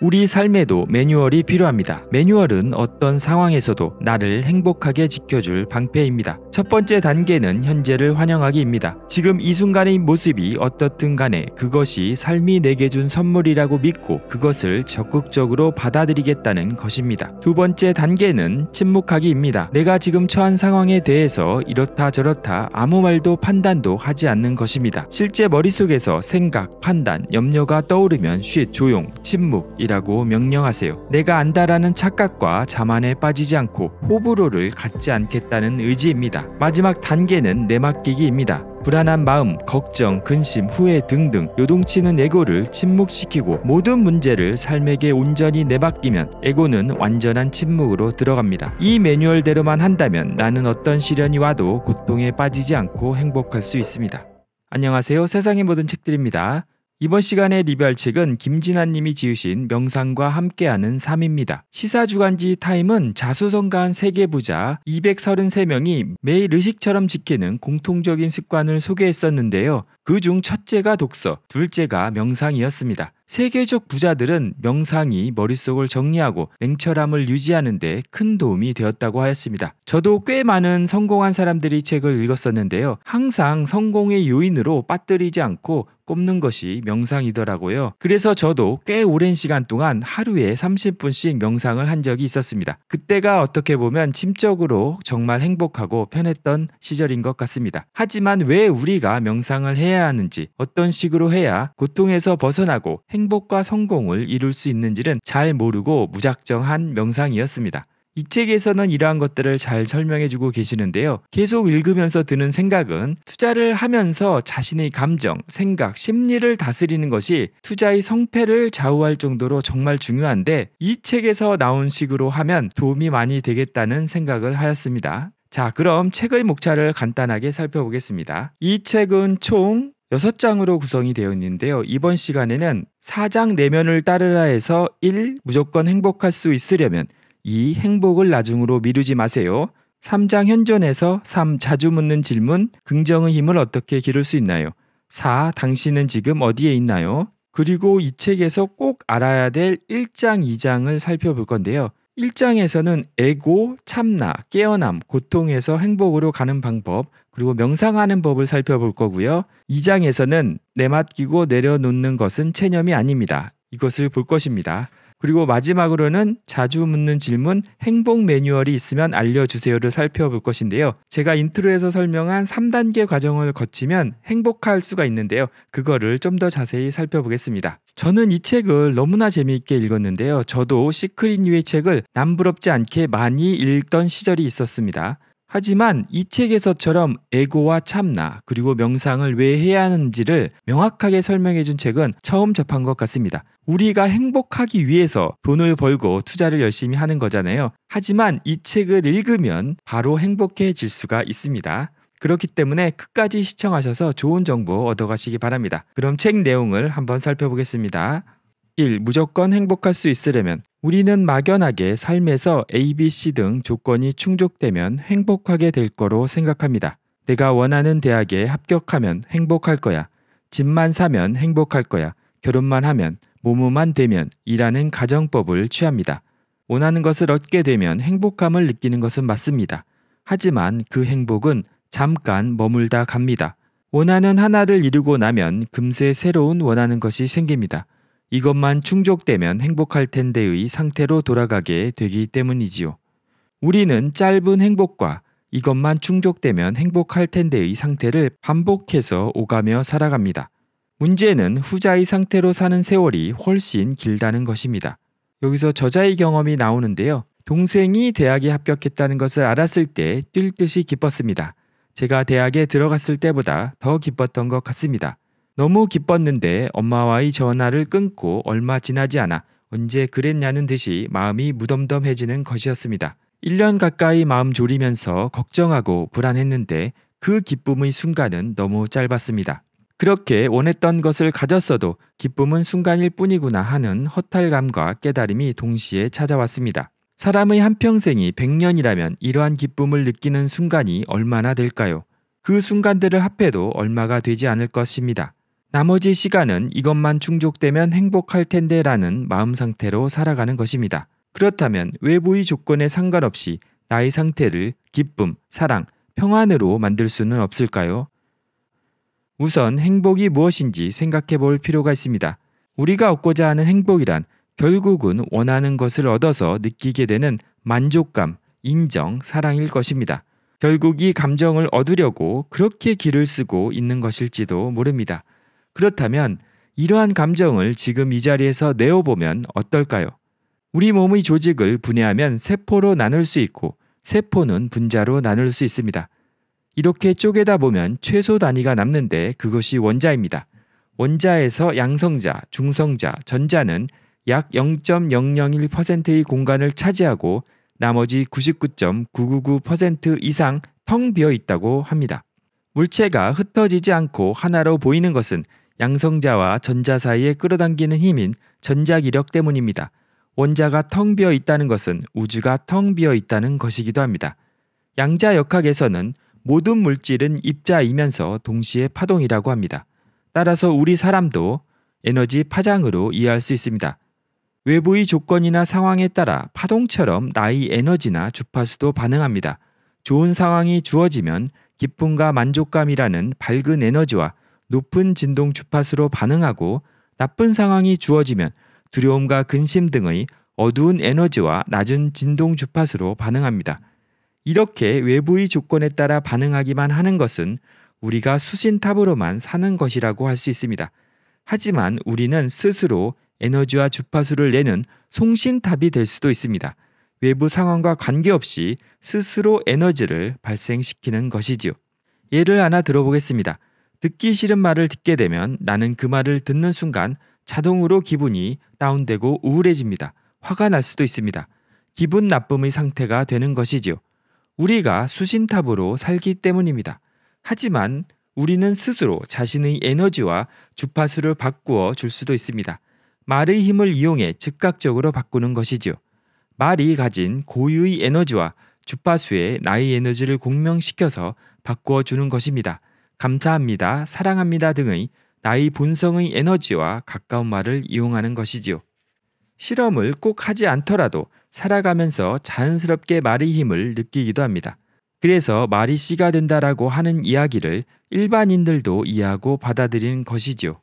우리 삶에도 매뉴얼이 필요합니다. 매뉴얼은 어떤 상황에서도 나를 행복하게 지켜줄 방패입니다. 첫 번째 단계는 현재를 환영하기입니다. 지금 이 순간의 모습이 어떻든 간에 그것이 삶이 내게 준 선물이라고 믿고 그것을 적극적으로 받아들이겠다는 것입니다. 두 번째 단계는 침묵하기입니다. 내가 지금 처한 상황에 대해서 이렇다 저렇다 아무 말도 판단도 하지 않는 것입니다. 실제 머릿속에서 생각, 판단, 염려가 떠오르면 쉿, 조용, 침묵, 것이라고 명령하세요. 내가 안다라는 착각과 자만에 빠지지 않고 호불호를 갖지 않겠다는 의지입니다. 마지막 단계는 내맡기기입니다. 불안한 마음, 걱정, 근심, 후회 등등 요동치는 에고를 침묵시키고 모든 문제를 삶에게 온전히 내맡기면 에고는 완전한 침묵으로 들어갑니다. 이 매뉴얼대로만 한다면 나는 어떤 시련이 와도 고통에 빠지지 않고 행복할 수 있습니다. 안녕하세요. 세상의 모든 책들입니다. 이번 시간에 리뷰할 책은 김진환 님이 지으신 명상과 함께하는 삶입니다. 시사주간지 타임은 자수성가한 세계 부자 233명이 매일 의식처럼 지키는 공통적인 습관을 소개했었는데요. 그중 첫째가 독서, 둘째가 명상이었습니다. 세계적 부자들은 명상이 머릿속을 정리하고 냉철함을 유지하는데 큰 도움이 되었다고 하였습니다. 저도 꽤 많은 성공한 사람들이 책을 읽었었는데요. 항상 성공의 요인으로 빠뜨리지 않고 꼽는 것이 명상이더라고요. 그래서 저도 꽤 오랜 시간 동안 하루에 30분씩 명상을 한 적이 있었습니다. 그때가 어떻게 보면 심적으로 정말 행복하고 편했던 시절인 것 같습니다. 하지만 왜 우리가 명상을 해야 해야 하는지 어떤 식으로 해야 고통에서 벗어나고 행복과 성공을 이룰 수 있는지는 잘 모르고 무작정한 명상이었습니다. 이 책에서는 이러한 것들을 잘 설명해주고 계시는데요. 계속 읽으면서 드는 생각은 투자를 하면서 자신의 감정, 생각, 심리를 다스리는 것이 투자의 성패를 좌우할 정도로 정말 중요한데 이 책에서 나온 식으로 하면 도움이 많이 되겠다는 생각을 하였습니다. 자, 그럼 책의 목차를 간단하게 살펴보겠습니다. 이 책은 총 6장으로 구성이 되어 있는데요. 이번 시간에는 4장 내면을 따르라 해서 1. 무조건 행복할 수 있으려면 2. 행복을 나중으로 미루지 마세요. 3장 현존에서 3. 자주 묻는 질문, 긍정의 힘을 어떻게 기를 수 있나요? 4. 당신은 지금 어디에 있나요? 그리고 이 책에서 꼭 알아야 될 1장, 2장을 살펴볼 건데요. 1장에서는 에고 참나, 깨어남, 고통에서 행복으로 가는 방법, 그리고 명상하는 법을 살펴볼 거고요. 2장에서는 내맡기고 내려놓는 것은 체념이 아닙니다. 이것을 볼 것입니다. 그리고 마지막으로는 자주 묻는 질문 행복 매뉴얼이 있으면 알려주세요를 살펴볼 것인데요. 제가 인트로에서 설명한 3단계 과정을 거치면 행복할 수가 있는데요. 그거를 좀 더 자세히 살펴보겠습니다. 저는 이 책을 너무나 재미있게 읽었는데요. 저도 시크릿 유의 책을 남부럽지 않게 많이 읽던 시절이 있었습니다. 하지만 이 책에서처럼 에고와 참나 그리고 명상을 왜 해야 하는지를 명확하게 설명해 준 책은 처음 접한 것 같습니다. 우리가 행복하기 위해서 돈을 벌고 투자를 열심히 하는 거잖아요. 하지만 이 책을 읽으면 바로 행복해질 수가 있습니다. 그렇기 때문에 끝까지 시청하셔서 좋은 정보 얻어가시기 바랍니다. 그럼 책 내용을 한번 살펴보겠습니다. 1. 무조건 행복할 수 있으려면 우리는 막연하게 삶에서 A, B, C 등 조건이 충족되면 행복하게 될 거로 생각합니다. 내가 원하는 대학에 합격하면 행복할 거야. 집만 사면 행복할 거야. 결혼만 하면, 모모만 되면 이라는 가정법을 취합니다. 원하는 것을 얻게 되면 행복함을 느끼는 것은 맞습니다. 하지만 그 행복은 잠깐 머물다 갑니다. 원하는 하나를 이루고 나면 금세 새로운 원하는 것이 생깁니다. 이것만 충족되면 행복할 텐데의 상태로 돌아가게 되기 때문이지요. 우리는 짧은 행복과 이것만 충족되면 행복할 텐데의 상태를 반복해서 오가며 살아갑니다. 문제는 후자의 상태로 사는 세월이 훨씬 길다는 것입니다. 여기서 저자의 경험이 나오는데요. 동생이 대학에 합격했다는 것을 알았을 때 뛸 듯이 기뻤습니다. 제가 대학에 들어갔을 때보다 더 기뻤던 것 같습니다. 너무 기뻤는데 엄마와의 전화를 끊고 얼마 지나지 않아 언제 그랬냐는 듯이 마음이 무덤덤해지는 것이었습니다. 1년 가까이 마음 졸이면서 걱정하고 불안했는데 그 기쁨의 순간은 너무 짧았습니다. 그렇게 원했던 것을 가졌어도 기쁨은 순간일 뿐이구나 하는 허탈감과 깨달음이 동시에 찾아왔습니다. 사람의 한평생이 100년이라면 이러한 기쁨을 느끼는 순간이 얼마나 될까요? 그 순간들을 합해도 얼마가 되지 않을 것입니다. 나머지 시간은 이것만 충족되면 행복할 텐데 라는 마음 상태로 살아가는 것입니다. 그렇다면 외부의 조건에 상관없이 나의 상태를 기쁨, 사랑, 평안으로 만들 수는 없을까요? 우선 행복이 무엇인지 생각해 볼 필요가 있습니다. 우리가 얻고자 하는 행복이란 결국은 원하는 것을 얻어서 느끼게 되는 만족감, 인정, 사랑일 것입니다. 결국 이 감정을 얻으려고 그렇게 길을 쓰고 있는 것일지도 모릅니다. 그렇다면 이러한 감정을 지금 이 자리에서 내어보면 어떨까요? 우리 몸의 조직을 분해하면 세포로 나눌 수 있고 세포는 분자로 나눌 수 있습니다. 이렇게 쪼개다 보면 최소 단위가 남는데 그것이 원자입니다. 원자에서 양성자, 중성자, 전자는 약 0.001%의 공간을 차지하고 나머지 99.999% 이상 텅 비어 있다고 합니다. 물체가 흩어지지 않고 하나로 보이는 것은 양성자와 전자 사이에 끌어당기는 힘인 전자 기력 때문입니다. 원자가 텅 비어 있다는 것은 우주가 텅 비어 있다는 것이기도 합니다. 양자 역학에서는 모든 물질은 입자이면서 동시에 파동이라고 합니다. 따라서 우리 사람도 에너지 파장으로 이해할 수 있습니다. 외부의 조건이나 상황에 따라 파동처럼 나의 에너지나 주파수도 반응합니다. 좋은 상황이 주어지면 기쁨과 만족감이라는 밝은 에너지와 높은 진동 주파수로 반응하고 나쁜 상황이 주어지면 두려움과 근심 등의 어두운 에너지와 낮은 진동 주파수로 반응합니다. 이렇게 외부의 조건에 따라 반응하기만 하는 것은 우리가 수신탑으로만 사는 것이라고 할 수 있습니다. 하지만 우리는 스스로 에너지와 주파수를 내는 송신탑이 될 수도 있습니다. 외부 상황과 관계없이 스스로 에너지를 발생시키는 것이지요. 예를 하나 들어보겠습니다. 듣기 싫은 말을 듣게 되면 나는 그 말을 듣는 순간 자동으로 기분이 다운되고 우울해집니다. 화가 날 수도 있습니다. 기분 나쁨의 상태가 되는 것이지요. 우리가 수신탑으로 살기 때문입니다. 하지만 우리는 스스로 자신의 에너지와 주파수를 바꾸어 줄 수도 있습니다. 말의 힘을 이용해 즉각적으로 바꾸는 것이지요. 말이 가진 고유의 에너지와 주파수에 나의 에너지를 공명시켜서 바꾸어 주는 것입니다. 감사합니다, 사랑합니다 등의 나의 본성의 에너지와 가까운 말을 이용하는 것이지요. 실험을 꼭 하지 않더라도 살아가면서 자연스럽게 말의 힘을 느끼기도 합니다. 그래서 말이 씨가 된다라고 하는 이야기를 일반인들도 이해하고 받아들이는 것이지요.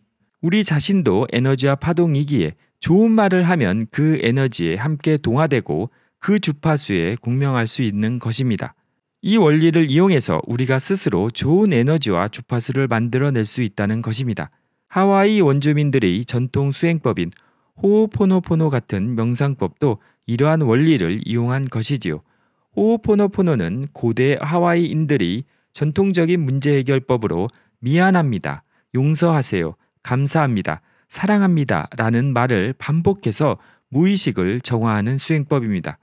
우리 자신도 에너지와 파동이기에 좋은 말을 하면 그 에너지에 함께 동화되고 그 주파수에 공명할 수 있는 것입니다. 이 원리를 이용해서 우리가 스스로 좋은 에너지와 주파수를 만들어낼 수 있다는 것입니다. 하와이 원주민들의 전통 수행법인 호호포노포노 같은 명상법도 이러한 원리를 이용한 것이지요. 호호포노포노는 고대 하와이인들이 전통적인 문제 해결법으로 미안합니다, 용서하세요, 감사합니다, 사랑합니다 라는 말을 반복해서 무의식을 정화하는 수행법입니다.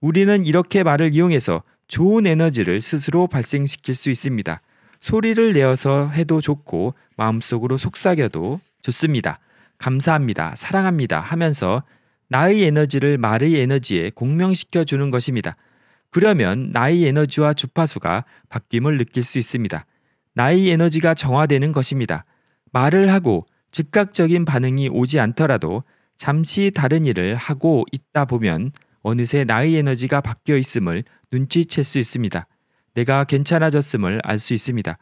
우리는 이렇게 말을 이용해서 좋은 에너지를 스스로 발생시킬 수 있습니다. 소리를 내어서 해도 좋고 마음속으로 속삭여도 좋습니다. 감사합니다. 사랑합니다. 하면서 나의 에너지를 말의 에너지에 공명시켜 주는 것입니다. 그러면 나의 에너지와 주파수가 바뀜을 느낄 수 있습니다. 나의 에너지가 정화되는 것입니다. 말을 하고 즉각적인 반응이 오지 않더라도 잠시 다른 일을 하고 있다 보면 어느새 나의 에너지가 바뀌어 있음을 눈치챌 수 있습니다. 내가 괜찮아졌음을 알 수 있습니다.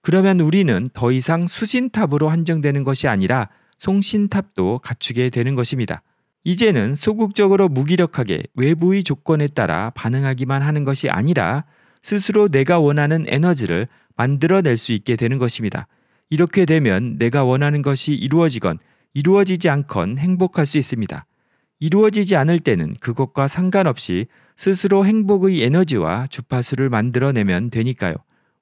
그러면 우리는 더 이상 수신탑으로 한정되는 것이 아니라 송신탑도 갖추게 되는 것입니다. 이제는 소극적으로 무기력하게 외부의 조건에 따라 반응하기만 하는 것이 아니라 스스로 내가 원하는 에너지를 만들어낼 수 있게 되는 것입니다. 이렇게 되면 내가 원하는 것이 이루어지건 이루어지지 않건 행복할 수 있습니다. 이루어지지 않을 때는 그것과 상관없이 스스로 행복의 에너지와 주파수를 만들어내면 되니까요.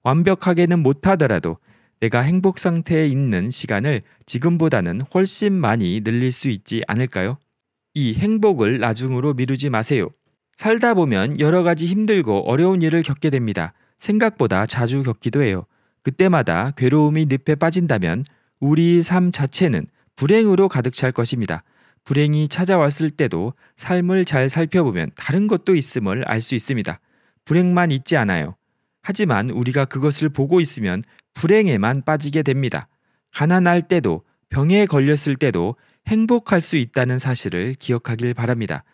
완벽하게는 못하더라도 내가 행복 상태에 있는 시간을 지금보다는 훨씬 많이 늘릴 수 있지 않을까요? 이 행복을 나중으로 미루지 마세요. 살다 보면 여러 가지 힘들고 어려운 일을 겪게 됩니다. 생각보다 자주 겪기도 해요. 그때마다 괴로움이 늪에 빠진다면 우리 삶 자체는 불행으로 가득 찰 것입니다. 불행이 찾아왔을 때도 삶을 잘 살펴보면 다른 것도 있음을 알 수 있습니다. 불행만 있지 않아요. 하지만 우리가 그것을 보고 있으면 불행에만 빠지게 됩니다. 가난할 때도 병에 걸렸을 때도 행복할 수 있다는 사실을 기억하길 바랍니다.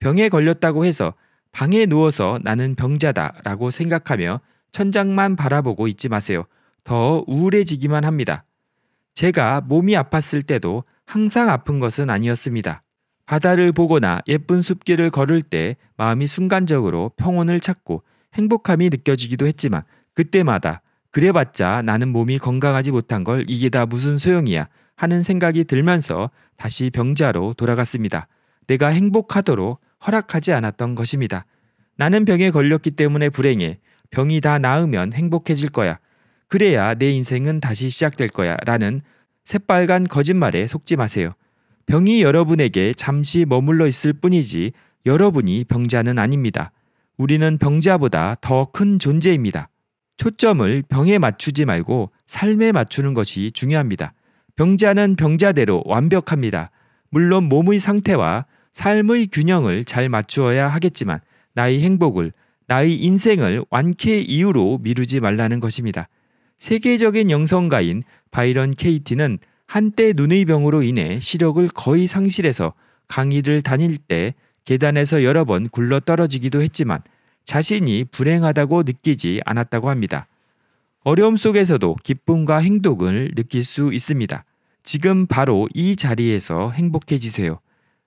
병에 걸렸다고 해서 방에 누워서 나는 병자다 라고 생각하며 천장만 바라보고 있지 마세요. 더 우울해지기만 합니다. 제가 몸이 아팠을 때도 항상 아픈 것은 아니었습니다. 바다를 보거나 예쁜 숲길을 걸을 때 마음이 순간적으로 평온을 찾고 행복함이 느껴지기도 했지만 그때마다 그래봤자 나는 몸이 건강하지 못한 걸 이게 다 무슨 소용이야 하는 생각이 들면서 다시 병자로 돌아갔습니다. 내가 행복하도록 허락하지 않았던 것입니다. 나는 병에 걸렸기 때문에 불행해. 병이 다 나으면 행복해질 거야. 그래야 내 인생은 다시 시작될 거야 라는 새빨간 거짓말에 속지 마세요. 병이 여러분에게 잠시 머물러 있을 뿐이지 여러분이 병자는 아닙니다. 우리는 병자보다 더 큰 존재입니다. 초점을 병에 맞추지 말고 삶에 맞추는 것이 중요합니다. 병자는 병자대로 완벽합니다. 물론 몸의 상태와 삶의 균형을 잘 맞추어야 하겠지만 나의 행복을, 나의 인생을 완쾌 이유로 미루지 말라는 것입니다. 세계적인 영성가인 바이런 케이티는 한때 눈의 병으로 인해 시력을 거의 상실해서 강의를 다닐 때 계단에서 여러 번 굴러 떨어지기도 했지만 자신이 불행하다고 느끼지 않았다고 합니다. 어려움 속에서도 기쁨과 행동을 느낄 수 있습니다. 지금 바로 이 자리에서 행복해지세요.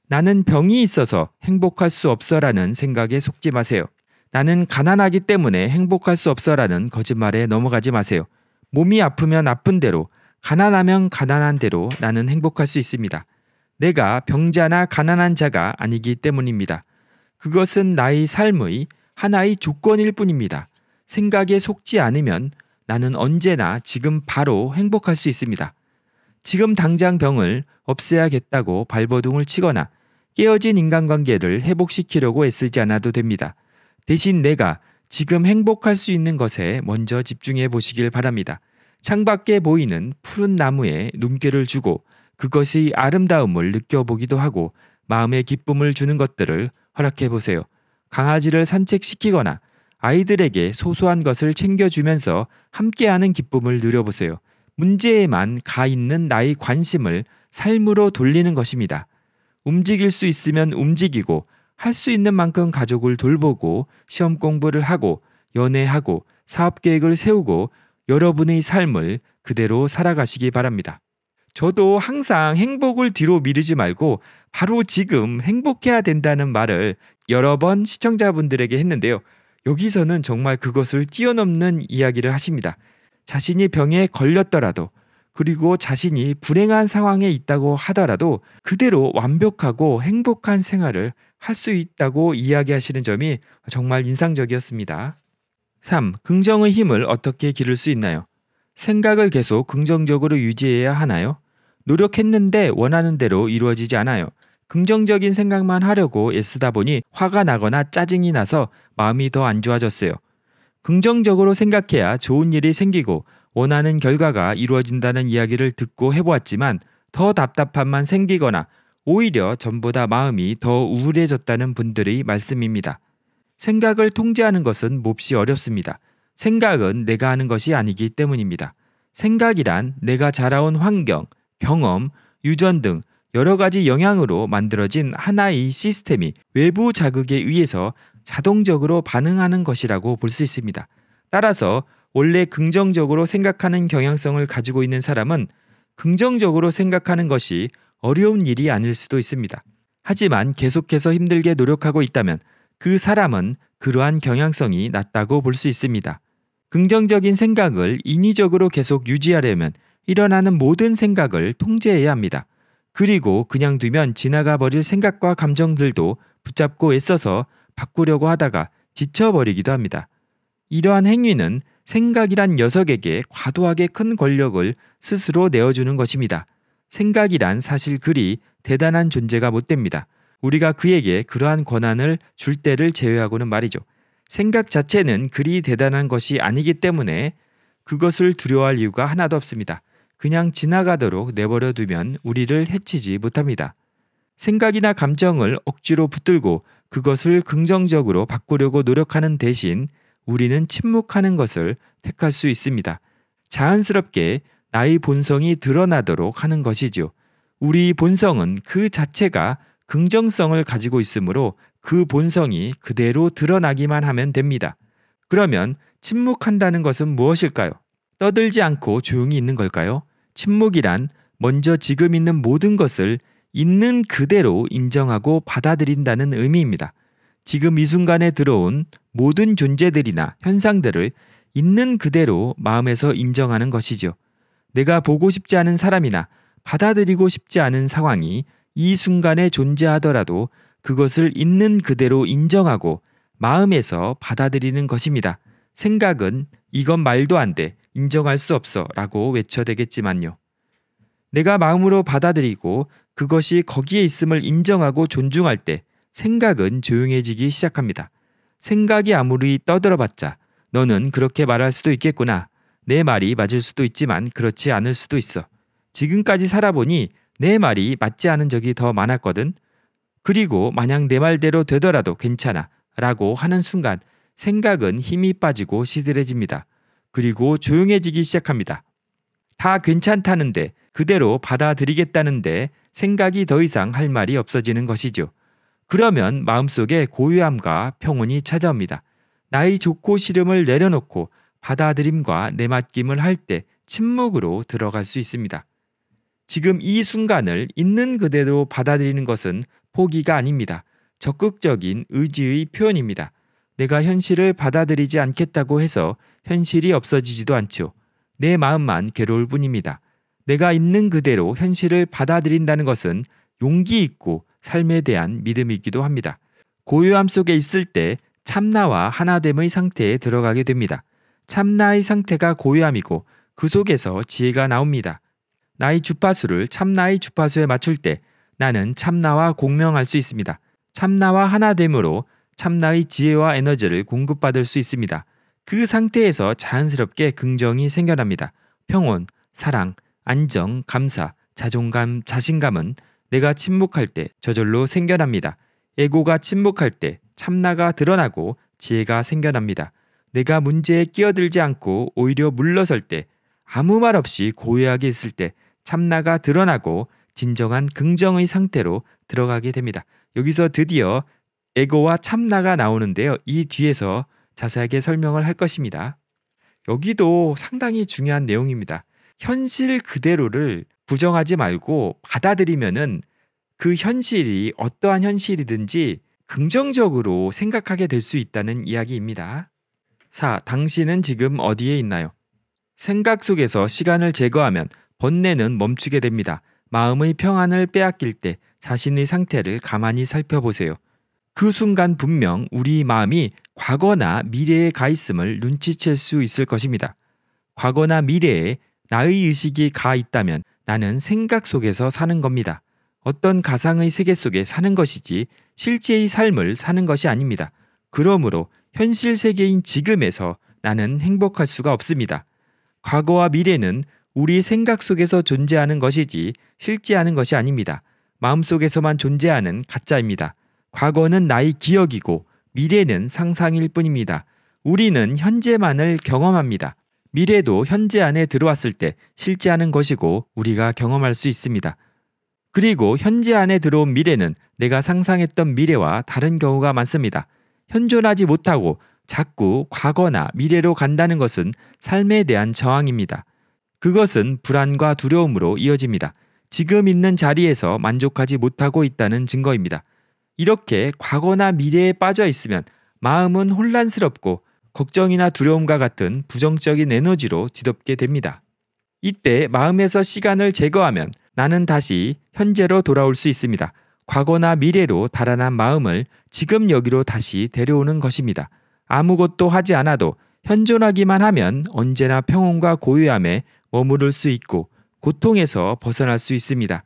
나는 병이 있어서 행복할 수 없어라는 생각에 속지 마세요. 나는 가난하기 때문에 행복할 수 없어라는 거짓말에 넘어가지 마세요. 몸이 아프면 아픈 대로, 가난하면 가난한 대로 나는 행복할 수 있습니다. 내가 병자나 가난한 자가 아니기 때문입니다. 그것은 나의 삶의 하나의 조건일 뿐입니다. 생각에 속지 않으면 나는 언제나 지금 바로 행복할 수 있습니다. 지금 당장 병을 없애야겠다고 발버둥을 치거나 깨어진 인간관계를 회복시키려고 애쓰지 않아도 됩니다. 대신 내가 지금 행복할 수 있는 것에 먼저 집중해 보시길 바랍니다. 창밖에 보이는 푸른 나무에 눈길을 주고 그것이 아름다움을 느껴보기도 하고 마음의 기쁨을 주는 것들을 허락해 보세요. 강아지를 산책시키거나 아이들에게 소소한 것을 챙겨주면서 함께하는 기쁨을 누려보세요. 문제에만 가 있는 나의 관심을 삶으로 돌리는 것입니다. 움직일 수 있으면 움직이고 할수 있는 만큼 가족을 돌보고 시험 공부를 하고 연애하고 사업 계획을 세우고 여러분의 삶을 그대로 살아가시기 바랍니다. 저도 항상 행복을 뒤로 미루지 말고 바로 지금 행복해야 된다는 말을 여러 번 시청자분들에게 했는데요. 여기서는 정말 그것을 뛰어넘는 이야기를 하십니다. 자신이 병에 걸렸더라도 그리고 자신이 불행한 상황에 있다고 하더라도 그대로 완벽하고 행복한 생활을 할 수 있다고 이야기하시는 점이 정말 인상적이었습니다. 3. 긍정의 힘을 어떻게 기를 수 있나요? 생각을 계속 긍정적으로 유지해야 하나요? 노력했는데 원하는 대로 이루어지지 않아요. 긍정적인 생각만 하려고 애쓰다 보니 화가 나거나 짜증이 나서 마음이 더 안 좋아졌어요. 긍정적으로 생각해야 좋은 일이 생기고 원하는 결과가 이루어진다는 이야기를 듣고 해보았지만 더 답답함만 생기거나 오히려 전보다 마음이 더 우울해졌다는 분들의 말씀입니다. 생각을 통제하는 것은 몹시 어렵습니다. 생각은 내가 하는 것이 아니기 때문입니다. 생각이란 내가 자라온 환경, 경험, 유전 등 여러 가지 영향으로 만들어진 하나의 시스템이 외부 자극에 의해서 자동적으로 반응하는 것이라고 볼 수 있습니다. 따라서 원래 긍정적으로 생각하는 경향성을 가지고 있는 사람은 긍정적으로 생각하는 것이 어려운 일이 아닐 수도 있습니다. 하지만 계속해서 힘들게 노력하고 있다면 그 사람은 그러한 경향성이 낮다고 볼 수 있습니다. 긍정적인 생각을 인위적으로 계속 유지하려면 일어나는 모든 생각을 통제해야 합니다. 그리고 그냥 두면 지나가 버릴 생각과 감정들도 붙잡고 애써서 바꾸려고 하다가 지쳐버리기도 합니다. 이러한 행위는 생각이란 녀석에게 과도하게 큰 권력을 스스로 내어주는 것입니다. 생각이란 사실 그리 대단한 존재가 못 됩니다. 우리가 그에게 그러한 권한을 줄 때를 제외하고는 말이죠. 생각 자체는 그리 대단한 것이 아니기 때문에 그것을 두려워할 이유가 하나도 없습니다. 그냥 지나가도록 내버려 두면 우리를 해치지 못합니다. 생각이나 감정을 억지로 붙들고 그것을 긍정적으로 바꾸려고 노력하는 대신 우리는 침묵하는 것을 택할 수 있습니다. 자연스럽게 나의 본성이 드러나도록 하는 것이지요. 우리 본성은 그 자체가 긍정성을 가지고 있으므로 그 본성이 그대로 드러나기만 하면 됩니다. 그러면 침묵한다는 것은 무엇일까요? 떠들지 않고 조용히 있는 걸까요? 침묵이란 먼저 지금 있는 모든 것을 있는 그대로 인정하고 받아들인다는 의미입니다. 지금 이 순간에 들어온 모든 존재들이나 현상들을 있는 그대로 마음에서 인정하는 것이죠 내가 보고 싶지 않은 사람이나 받아들이고 싶지 않은 상황이 이 순간에 존재하더라도 그것을 있는 그대로 인정하고 마음에서 받아들이는 것입니다. 생각은 이건 말도 안 돼. 인정할 수 없어. 라고 외쳐대겠지만요. 내가 마음으로 받아들이고 그것이 거기에 있음을 인정하고 존중할 때 생각은 조용해지기 시작합니다. 생각이 아무리 떠들어봤자 너는 그렇게 말할 수도 있겠구나. 내 말이 맞을 수도 있지만 그렇지 않을 수도 있어. 지금까지 살아보니 내 말이 맞지 않은 적이 더 많았거든. 그리고 만약 내 말대로 되더라도 괜찮아. 라고 하는 순간 생각은 힘이 빠지고 시들해집니다. 그리고 조용해지기 시작합니다. 다 괜찮다는데 그대로 받아들이겠다는데 생각이 더 이상 할 말이 없어지는 것이죠. 그러면 마음속에 고요함과 평온이 찾아옵니다. 나의 좋고 싫음을 내려놓고 받아들임과 내맡김을 할 때 침묵으로 들어갈 수 있습니다. 지금 이 순간을 있는 그대로 받아들이는 것은 포기가 아닙니다. 적극적인 의지의 표현입니다. 내가 현실을 받아들이지 않겠다고 해서 현실이 없어지지도 않죠. 내 마음만 괴로울 뿐입니다. 내가 있는 그대로 현실을 받아들인다는 것은 용기 있고 삶에 대한 믿음이기도 합니다. 고요함 속에 있을 때 참나와 하나됨의 상태에 들어가게 됩니다. 참나의 상태가 고요함이고 그 속에서 지혜가 나옵니다. 나의 주파수를 참나의 주파수에 맞출 때 나는 참나와 공명할 수 있습니다. 참나와 하나됨으로 참나의 지혜와 에너지를 공급받을 수 있습니다. 그 상태에서 자연스럽게 긍정이 생겨납니다. 평온, 사랑, 안정, 감사, 자존감, 자신감은 내가 침묵할 때 저절로 생겨납니다. 에고가 침묵할 때 참나가 드러나고 지혜가 생겨납니다. 내가 문제에 끼어들지 않고 오히려 물러설 때 아무 말 없이 고요하게 있을 때 참나가 드러나고 진정한 긍정의 상태로 들어가게 됩니다. 여기서 드디어 에고와 참나가 나오는데요. 이 뒤에서 자세하게 설명을 할 것입니다. 여기도 상당히 중요한 내용입니다. 현실 그대로를 부정하지 말고 받아들이면은 그 현실이 어떠한 현실이든지 긍정적으로 생각하게 될 수 있다는 이야기입니다. 4. 당신은 지금 어디에 있나요? 생각 속에서 시간을 제거하면 번뇌는 멈추게 됩니다. 마음의 평안을 빼앗길 때 자신의 상태를 가만히 살펴보세요. 그 순간 분명 우리 마음이 과거나 미래에 가 있음을 눈치챌 수 있을 것입니다. 과거나 미래에 나의 의식이 가 있다면 나는 생각 속에서 사는 겁니다. 어떤 가상의 세계 속에 사는 것이지 실제의 삶을 사는 것이 아닙니다. 그러므로 현실 세계인 지금에서 나는 행복할 수가 없습니다. 과거와 미래는 우리 생각 속에서 존재하는 것이지 실제하는 것이 아닙니다. 마음속에서만 존재하는 가짜입니다. 과거는 나의 기억이고 미래는 상상일 뿐입니다. 우리는 현재만을 경험합니다. 미래도 현재 안에 들어왔을 때 실제하는 것이고 우리가 경험할 수 있습니다. 그리고 현재 안에 들어온 미래는 내가 상상했던 미래와 다른 경우가 많습니다. 현존하지 못하고 자꾸 과거나 미래로 간다는 것은 삶에 대한 저항입니다. 그것은 불안과 두려움으로 이어집니다. 지금 있는 자리에서 만족하지 못하고 있다는 증거입니다. 이렇게 과거나 미래에 빠져 있으면 마음은 혼란스럽고 걱정이나 두려움과 같은 부정적인 에너지로 뒤덮게 됩니다. 이때 마음에서 시간을 제거하면 나는 다시 현재로 돌아올 수 있습니다. 과거나 미래로 달아난 마음을 지금 여기로 다시 데려오는 것입니다. 아무것도 하지 않아도 현존하기만 하면 언제나 평온과 고요함에 머무를 수 있고 고통에서 벗어날 수 있습니다.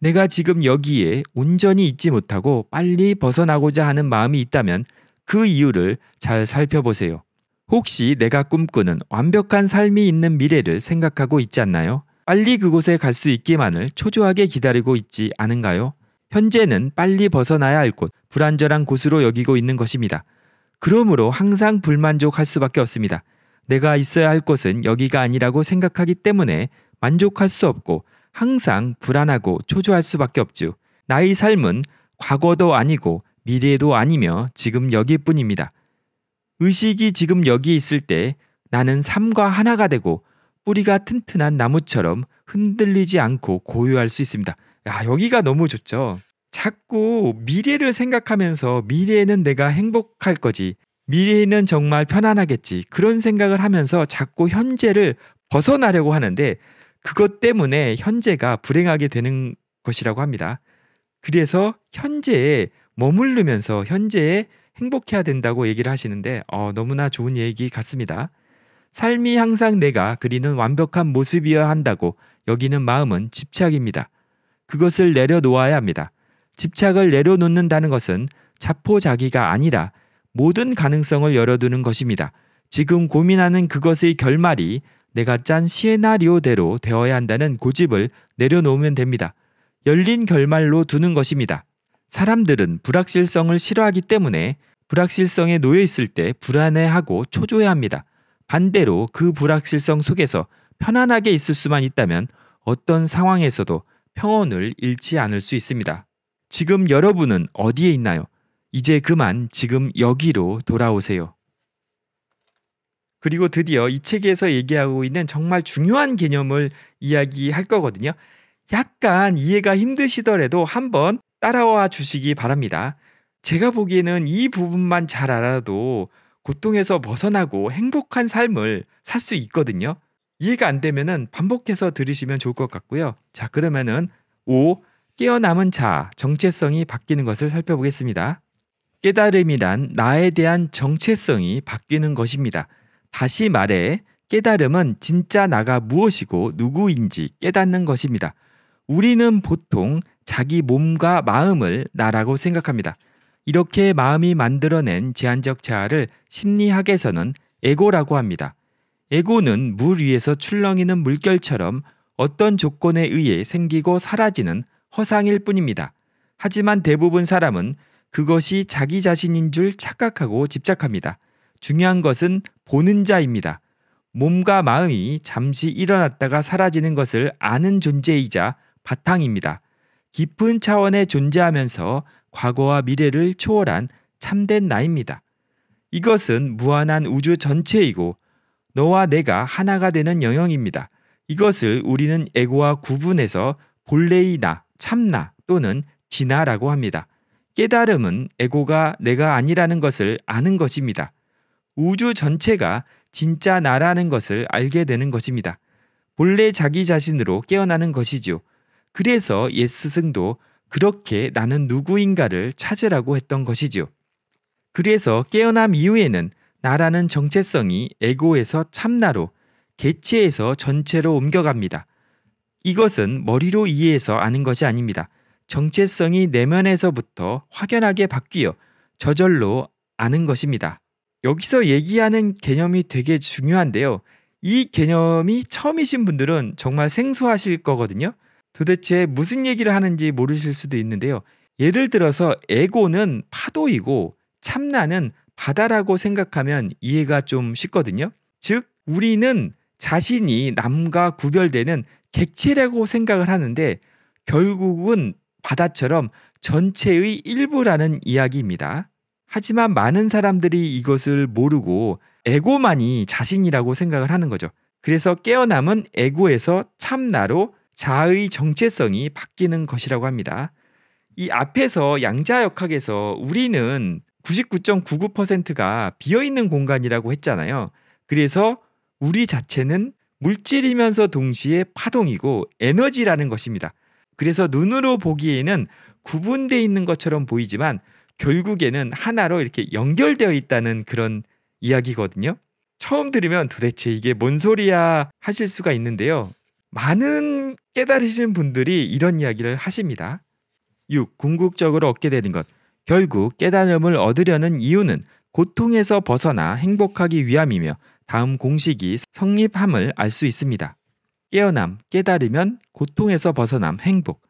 내가 지금 여기에 온전히 있지 못하고 빨리 벗어나고자 하는 마음이 있다면 그 이유를 잘 살펴보세요. 혹시 내가 꿈꾸는 완벽한 삶이 있는 미래를 생각하고 있지 않나요? 빨리 그곳에 갈 수 있기만을 초조하게 기다리고 있지 않은가요? 현재는 빨리 벗어나야 할 곳, 불안절한 곳으로 여기고 있는 것입니다. 그러므로 항상 불만족할 수밖에 없습니다. 내가 있어야 할 곳은 여기가 아니라고 생각하기 때문에 만족할 수 없고 항상 불안하고 초조할 수밖에 없죠. 나의 삶은 과거도 아니고 미래도 아니며 지금 여기뿐입니다. 의식이 지금 여기 있을 때 나는 삶과 하나가 되고 뿌리가 튼튼한 나무처럼 흔들리지 않고 고유할 수 있습니다. 야, 여기가 너무 좋죠. 자꾸 미래를 생각하면서 미래에는 내가 행복할 거지. 미래에는 정말 편안하겠지. 그런 생각을 하면서 자꾸 현재를 벗어나려고 하는데 그것 때문에 현재가 불행하게 되는 것이라고 합니다. 그래서 현재에 머무르면서 현재에 행복해야 된다고 얘기를 하시는데 어, 너무나 좋은 얘기 같습니다. 삶이 항상 내가 그리는 완벽한 모습이어야 한다고 여기는 마음은 집착입니다. 그것을 내려놓아야 합니다. 집착을 내려놓는다는 것은 자포자기가 아니라 모든 가능성을 열어두는 것입니다. 지금 고민하는 그것의 결말이 내가 짠 시나리오대로 에 되어야 한다는 고집을 내려놓으면 됩니다. 열린 결말로 두는 것입니다. 사람들은 불확실성을 싫어하기 때문에 불확실성에 놓여 있을 때 불안해하고 초조해 합니다. 반대로 그 불확실성 속에서 편안하게 있을 수만 있다면 어떤 상황에서도 평온을 잃지 않을 수 있습니다. 지금 여러분은 어디에 있나요? 이제 그만 지금 여기로 돌아오세요. 그리고 드디어 이 책에서 얘기하고 있는 정말 중요한 개념을 이야기할 거거든요. 약간 이해가 힘드시더라도 한번 따라와 주시기 바랍니다. 제가 보기에는 이 부분만 잘 알아도 고통에서 벗어나고 행복한 삶을 살 수 있거든요. 이해가 안 되면은 반복해서 들으시면 좋을 것 같고요. 자, 그러면은 5. 깨어남은 자, 정체성이 바뀌는 것을 살펴보겠습니다. 깨달음이란 나에 대한 정체성이 바뀌는 것입니다. 다시 말해, 깨달음은 진짜 나가 무엇이고 누구인지 깨닫는 것입니다. 우리는 보통 자기 몸과 마음을 나라고 생각합니다. 이렇게 마음이 만들어낸 제한적 자아를 심리학에서는 에고라고 합니다. 에고는 물 위에서 출렁이는 물결처럼 어떤 조건에 의해 생기고 사라지는 허상일 뿐입니다. 하지만 대부분 사람은 그것이 자기 자신인 줄 착각하고 집착합니다. 중요한 것은 보는 자입니다. 몸과 마음이 잠시 일어났다가 사라지는 것을 아는 존재이자 바탕입니다. 깊은 차원에 존재하면서 과거와 미래를 초월한 참된 나입니다. 이것은 무한한 우주 전체이고 너와 내가 하나가 되는 영역입니다. 이것을 우리는 에고와 구분해서 본래이 나, 참나 또는 진아라고 합니다. 깨달음은 에고가 내가 아니라는 것을 아는 것입니다. 우주 전체가 진짜 나라는 것을 알게 되는 것입니다. 본래 자기 자신으로 깨어나는 것이지요. 그래서 옛 스승도 그렇게 나는 누구인가를 찾으라고 했던 것이지요. 그래서 깨어남 이후에는 나라는 정체성이 에고에서 참나로 개체에서 전체로 옮겨갑니다. 이것은 머리로 이해해서 아는 것이 아닙니다. 정체성이 내면에서부터 확연하게 바뀌어 저절로 아는 것입니다. 여기서 얘기하는 개념이 되게 중요한데요. 이 개념이 처음이신 분들은 정말 생소하실 거거든요. 도대체 무슨 얘기를 하는지 모르실 수도 있는데요. 예를 들어서 에고는 파도이고 참나는 바다라고 생각하면 이해가 좀 쉽거든요. 즉, 우리는 자신이 남과 구별되는 객체라고 생각을 하는데 결국은 바다처럼 전체의 일부라는 이야기입니다. 하지만 많은 사람들이 이것을 모르고 에고만이 자신이라고 생각을 하는 거죠. 그래서 깨어남은 에고에서 참나로 자의 정체성이 바뀌는 것이라고 합니다. 이 앞에서 양자 역학에서 우리는 99.99%가 비어 있는 공간이라고 했잖아요. 그래서 우리 자체는 물질이면서 동시에 파동이고 에너지라는 것입니다. 그래서 눈으로 보기에는 구분되어 있는 것처럼 보이지만 결국에는 하나로 이렇게 연결되어 있다는 그런 이야기거든요. 처음 들으면 도대체 이게 뭔 소리야 하실 수가 있는데요. 많은 깨달으신 분들이 이런 이야기를 하십니다. 6. 궁극적으로 얻게 되는 것. 결국 깨달음을 얻으려는 이유는 고통에서 벗어나 행복하기 위함이며 다음 공식이 성립함을 알 수 있습니다. 깨어남, 깨달으면 고통에서 벗어남, 행복.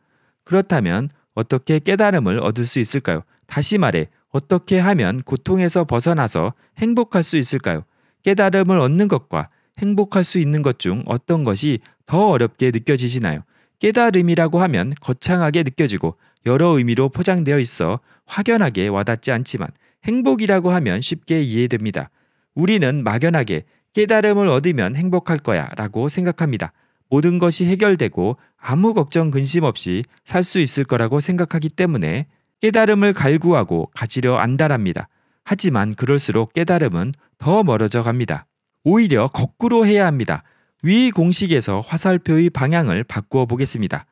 그렇다면 어떻게 깨달음을 얻을 수 있을까요? 다시 말해, 어떻게 하면 고통에서 벗어나서 행복할 수 있을까요? 깨달음을 얻는 것과 행복할 수 있는 것 중 어떤 것이 더 어렵게 느껴지시나요? 깨달음이라고 하면 거창하게 느껴지고 여러 의미로 포장되어 있어 확연하게 와닿지 않지만 행복이라고 하면 쉽게 이해됩니다. 우리는 막연하게 깨달음을 얻으면 행복할 거야 라고 생각합니다. 모든 것이 해결되고 아무 걱정 근심 없이 살 수 있을 거라고 생각하기 때문에 깨달음을 갈구하고 가지려 안달합니다. 하지만 그럴수록 깨달음은 더 멀어져 갑니다. 오히려 거꾸로 해야 합니다. 위 공식에서 화살표의 방향을 바꾸어 보겠습니다.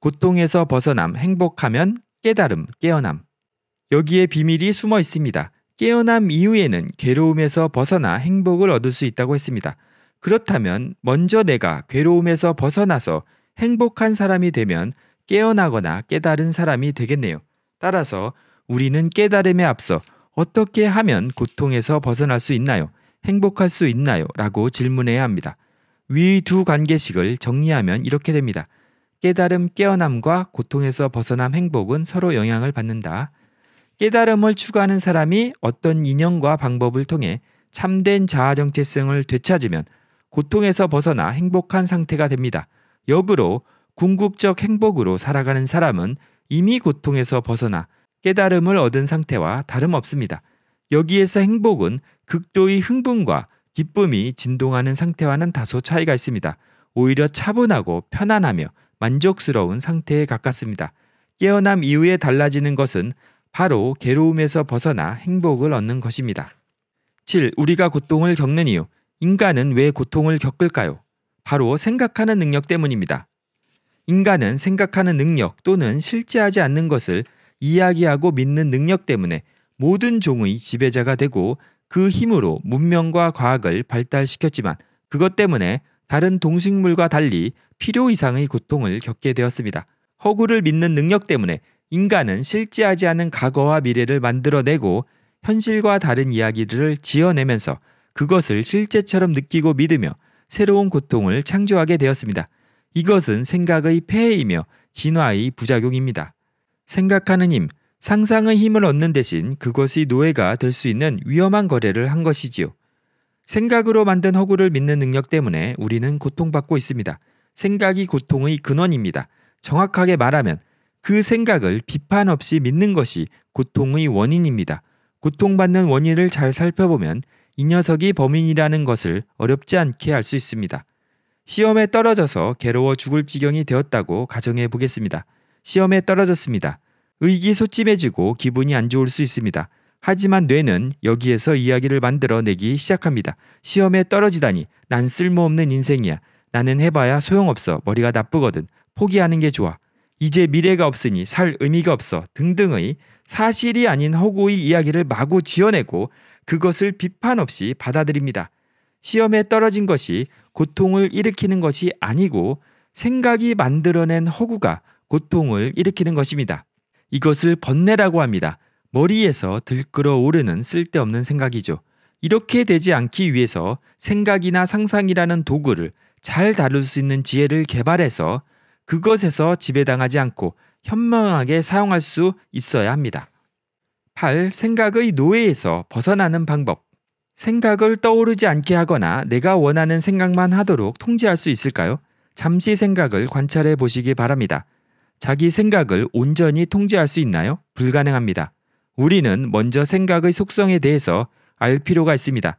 고통에서 벗어남, 행복하면 깨달음, 깨어남. 여기에 비밀이 숨어 있습니다. 깨어남 이후에는 괴로움에서 벗어나 행복을 얻을 수 있다고 했습니다. 그렇다면 먼저 내가 괴로움에서 벗어나서 행복한 사람이 되면 깨어나거나 깨달은 사람이 되겠네요. 따라서 우리는 깨달음에 앞서 어떻게 하면 고통에서 벗어날 수 있나요? 행복할 수 있나요? 라고 질문해야 합니다. 위 두 관계식을 정리하면 이렇게 됩니다. 깨달음 깨어남과 고통에서 벗어남 행복은 서로 영향을 받는다. 깨달음을 추구하는 사람이 어떤 인연과 방법을 통해 참된 자아 정체성을 되찾으면 고통에서 벗어나 행복한 상태가 됩니다. 역으로 궁극적 행복으로 살아가는 사람은 이미 고통에서 벗어나 깨달음을 얻은 상태와 다름없습니다. 여기에서 행복은 극도의 흥분과 기쁨이 진동하는 상태와는 다소 차이가 있습니다. 오히려 차분하고 편안하며 만족스러운 상태에 가깝습니다. 깨어남 이후에 달라지는 것은 바로 괴로움에서 벗어나 행복을 얻는 것입니다. 7. 우리가 고통을 겪는 이유. 인간은 왜 고통을 겪을까요? 바로 생각하는 능력 때문입니다. 인간은 생각하는 능력 또는 실제하지 않는 것을 이야기하고 믿는 능력 때문에 모든 종의 지배자가 되고 그 힘으로 문명과 과학을 발달시켰지만 그것 때문에 다른 동식물과 달리 필요 이상의 고통을 겪게 되었습니다. 허구를 믿는 능력 때문에 인간은 실제하지 않은 과거와 미래를 만들어내고 현실과 다른 이야기들을 지어내면서 그것을 실제처럼 느끼고 믿으며 새로운 고통을 창조하게 되었습니다. 이것은 생각의 폐해이며 진화의 부작용입니다. 생각하는 힘, 상상의 힘을 얻는 대신 그것이 노예가 될 수 있는 위험한 거래를 한 것이지요. 생각으로 만든 허구를 믿는 능력 때문에 우리는 고통받고 있습니다. 생각이 고통의 근원입니다. 정확하게 말하면 그 생각을 비판 없이 믿는 것이 고통의 원인입니다. 고통받는 원인을 잘 살펴보면 이 녀석이 범인이라는 것을 어렵지 않게 알 수 있습니다. 시험에 떨어져서 괴로워 죽을 지경이 되었다고 가정해 보겠습니다. 시험에 떨어졌습니다. 의기소침해지고 기분이 안 좋을 수 있습니다. 하지만 뇌는 여기에서 이야기를 만들어내기 시작합니다. 시험에 떨어지다니 난 쓸모없는 인생이야. 나는 해봐야 소용없어. 머리가 나쁘거든. 포기하는 게 좋아. 이제 미래가 없으니 살 의미가 없어. 등등의 사실이 아닌 허구의 이야기를 마구 지어내고 그것을 비판 없이 받아들입니다. 시험에 떨어진 것이 고통을 일으키는 것이 아니고 생각이 만들어낸 허구가 고통을 일으키는 것입니다. 이것을 번뇌라고 합니다. 머리에서 들끓어 오르는 쓸데없는 생각이죠. 이렇게 되지 않기 위해서 생각이나 상상이라는 도구를 잘 다룰 수 있는 지혜를 개발해서 그것에서 지배당하지 않고 현명하게 사용할 수 있어야 합니다. 8. 생각의 노예에서 벗어나는 방법. 생각을 떠오르지 않게 하거나 내가 원하는 생각만 하도록 통제할 수 있을까요? 잠시 생각을 관찰해 보시기 바랍니다. 자기 생각을 온전히 통제할 수 있나요? 불가능합니다. 우리는 먼저 생각의 속성에 대해서 알 필요가 있습니다.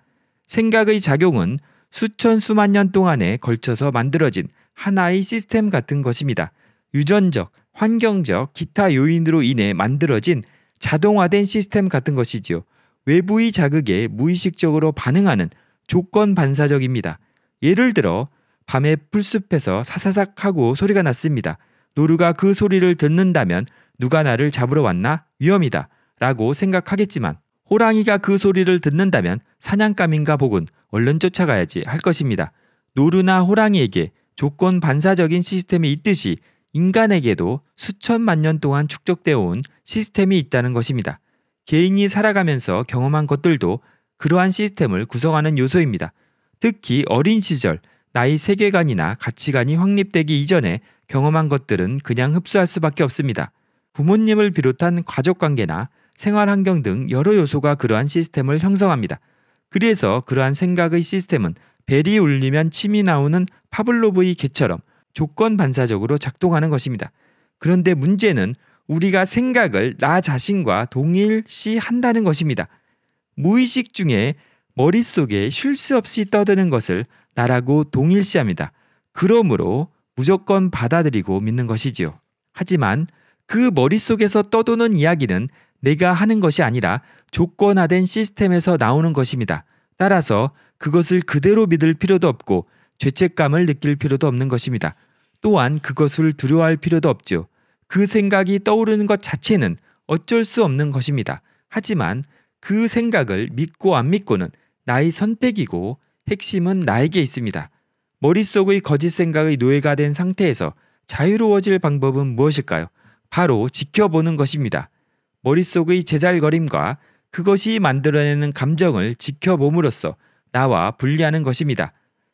생각의 작용은 수천 수만 년 동안에 걸쳐서 만들어진 하나의 시스템 같은 것입니다. 유전적, 환경적, 기타 요인으로 인해 만들어진 자동화된 시스템 같은 것이지요. 외부의 자극에 무의식적으로 반응하는 조건 반사적입니다. 예를 들어 밤에 풀숲에서 사사삭 하고 소리가 났습니다. 노루가 그 소리를 듣는다면 누가 나를 잡으러 왔나? 위험이다. 라고 생각하겠지만 호랑이가 그 소리를 듣는다면 사냥감인가 보군 얼른 쫓아가야지 할 것입니다. 노루나 호랑이에게 조건 반사적인 시스템이 있듯이 인간에게도 수천만 년 동안 축적되어 온 시스템이 있다는 것입니다. 개인이 살아가면서 경험한 것들도 그러한 시스템을 구성하는 요소입니다. 특히 어린 시절 나이 세계관이나 가치관이 확립되기 이전에 경험한 것들은 그냥 흡수할 수밖에 없습니다. 부모님을 비롯한 가족 관계나 생활 환경 등 여러 요소가 그러한 시스템을 형성합니다. 그래서 그러한 생각의 시스템은 벨이 울리면 침이 나오는 파블로브의 개처럼 조건 반사적으로 작동하는 것입니다. 그런데 문제는 우리가 생각을 나 자신과 동일시 한다는 것입니다. 무의식 중에 머릿속에 쉴새 없이 떠드는 것을 나라고 동일시합니다. 그러므로 무조건 받아들이고 믿는 것이지요. 하지만 그 머릿속에서 떠도는 이야기는 내가 하는 것이 아니라 조건화된 시스템에서 나오는 것입니다. 따라서 그것을 그대로 믿을 필요도 없고 죄책감을 느낄 필요도 없는 것입니다. 또한 그것을 두려워할 필요도 없죠. 그 생각이 떠오르는 것 자체는 어쩔 수 없는 것입니다. 하지만 그 생각을 믿고 안 믿고는 나의 선택이고 핵심은 나에게 있습니다. 머릿속의 거짓 생각의 노예가 된 상태에서 자유로워질 방법은 무엇일까요? 바로 지켜보는 것입니다. 머릿속의 제잘거림과 그것이 만들어내는 감정을 지켜봄으로써 나와 분리하는 것입니다.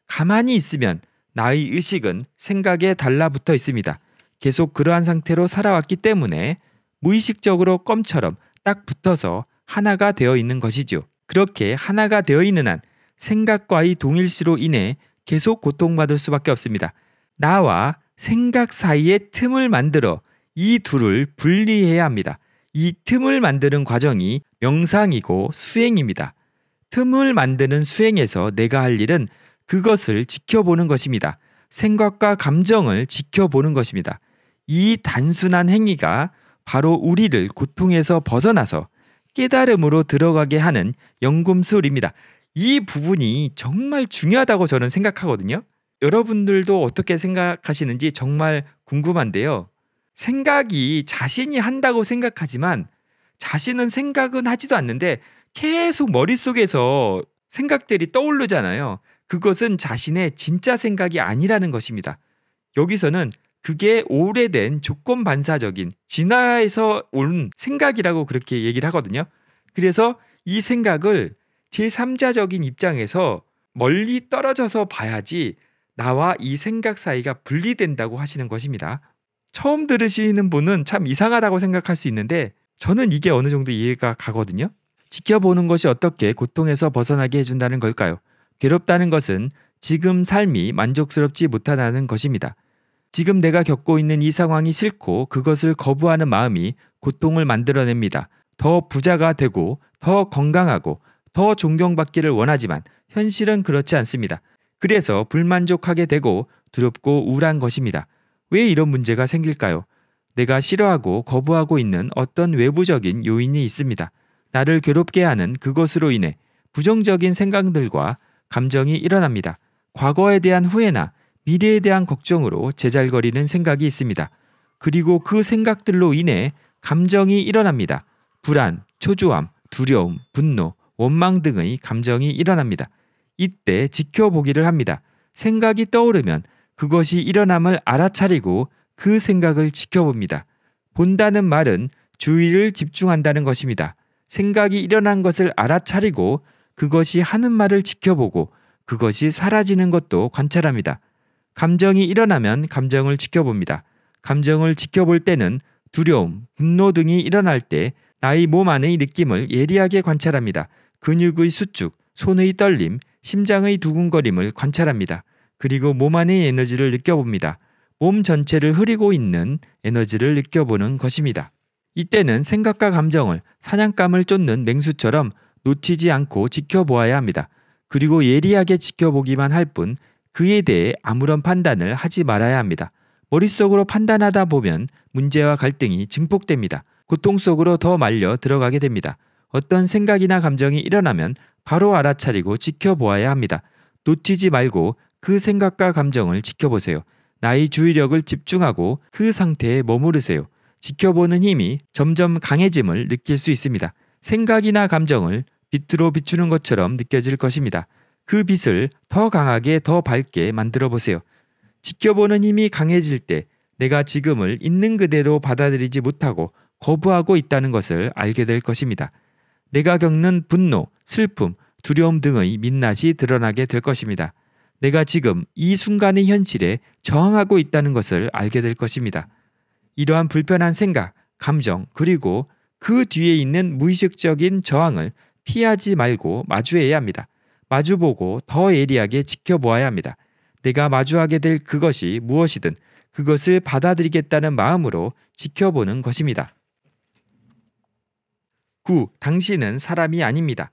가만히 있으면 나의 의식은 생각에 달라붙어 있습니다. 계속 그러한 상태로 살아왔기 때문에 무의식적으로 껌처럼 딱 붙어서 하나가 되어 있는 것이죠. 그렇게 하나가 되어 있는 한 생각과의 동일시로 인해 계속 고통받을 수밖에 없습니다. 나와 생각 사이의 틈을 만들어 이 둘을 분리해야 합니다. 이 틈을 만드는 과정이 명상이고 수행입니다. 틈을 만드는 수행에서 내가 할 일은 그것을 지켜보는 것입니다. 생각과 감정을 지켜보는 것입니다. 이 단순한 행위가 바로 우리를 고통에서 벗어나서 깨달음으로 들어가게 하는 연금술입니다. 이 부분이 정말 중요하다고 저는 생각하거든요. 여러분들도 어떻게 생각하시는지 정말 궁금한데요. 생각이 자신이 한다고 생각하지만 자신은 생각은 하지도 않는데 계속 머릿속에서 생각들이 떠오르잖아요. 그것은 자신의 진짜 생각이 아니라는 것입니다. 여기서는 그게 오래된 조건 반사적인 진화에서 온 생각이라고 그렇게 얘기를 하거든요. 그래서 이 생각을 제3자적인 입장에서 멀리 떨어져서 봐야지 나와 이 생각 사이가 분리된다고 하시는 것입니다. 처음 들으시는 분은 참 이상하다고 생각할 수 있는데 저는 이게 어느 정도 이해가 가거든요. 지켜보는 것이 어떻게 고통에서 벗어나게 해준다는 걸까요? 괴롭다는 것은 지금 삶이 만족스럽지 못하다는 것입니다. 지금 내가 겪고 있는 이 상황이 싫고 그것을 거부하는 마음이 고통을 만들어냅니다. 더 부자가 되고 더 건강하고 더 존경받기를 원하지만 현실은 그렇지 않습니다. 그래서 불만족하게 되고 두렵고 우울한 것입니다. 왜 이런 문제가 생길까요? 내가 싫어하고 거부하고 있는 어떤 외부적인 요인이 있습니다. 나를 괴롭게 하는 그것으로 인해 부정적인 생각들과 감정이 일어납니다. 과거에 대한 후회나 미래에 대한 걱정으로 제잘거리는 생각이 있습니다. 그리고 그 생각들로 인해 감정이 일어납니다. 불안, 초조함, 두려움, 분노, 원망 등의 감정이 일어납니다. 이때 지켜보기를 합니다. 생각이 떠오르면 그것이 일어남을 알아차리고 그 생각을 지켜봅니다. 본다는 말은 주의를 집중한다는 것입니다. 생각이 일어난 것을 알아차리고 그것이 하는 말을 지켜보고 그것이 사라지는 것도 관찰합니다. 감정이 일어나면 감정을 지켜봅니다. 감정을 지켜볼 때는 두려움, 분노 등이 일어날 때 나의 몸 안의 느낌을 예리하게 관찰합니다. 근육의 수축, 손의 떨림, 심장의 두근거림을 관찰합니다. 그리고 몸 안의 에너지를 느껴봅니다. 몸 전체를 흐리고 있는 에너지를 느껴보는 것입니다. 이때는 생각과 감정을 사냥감을 쫓는 맹수처럼 놓치지 않고 지켜보아야 합니다. 그리고 예리하게 지켜보기만 할 뿐 그에 대해 아무런 판단을 하지 말아야 합니다. 머릿속으로 판단하다 보면 문제와 갈등이 증폭됩니다. 고통 속으로 더 말려 들어가게 됩니다. 어떤 생각이나 감정이 일어나면 바로 알아차리고 지켜보아야 합니다. 놓치지 말고 그 생각과 감정을 지켜보세요. 나의 주의력을 집중하고 그 상태에 머무르세요. 지켜보는 힘이 점점 강해짐을 느낄 수 있습니다. 생각이나 감정을 빛으로 비추는 것처럼 느껴질 것입니다. 그 빛을 더 강하게 더 밝게 만들어 보세요. 지켜보는 힘이 강해질 때 내가 지금을 있는 그대로 받아들이지 못하고 거부하고 있다는 것을 알게 될 것입니다. 내가 겪는 분노, 슬픔, 두려움 등의 민낯이 드러나게 될 것입니다. 내가 지금 이 순간의 현실에 저항하고 있다는 것을 알게 될 것입니다. 이러한 불편한 생각, 감정, 그리고 그 뒤에 있는 무의식적인 저항을 피하지 말고 마주해야 합니다. 마주보고 더 예리하게 지켜보아야 합니다. 내가 마주하게 될 그것이 무엇이든 그것을 받아들이겠다는 마음으로 지켜보는 것입니다. 9. 당신은 사람이 아닙니다.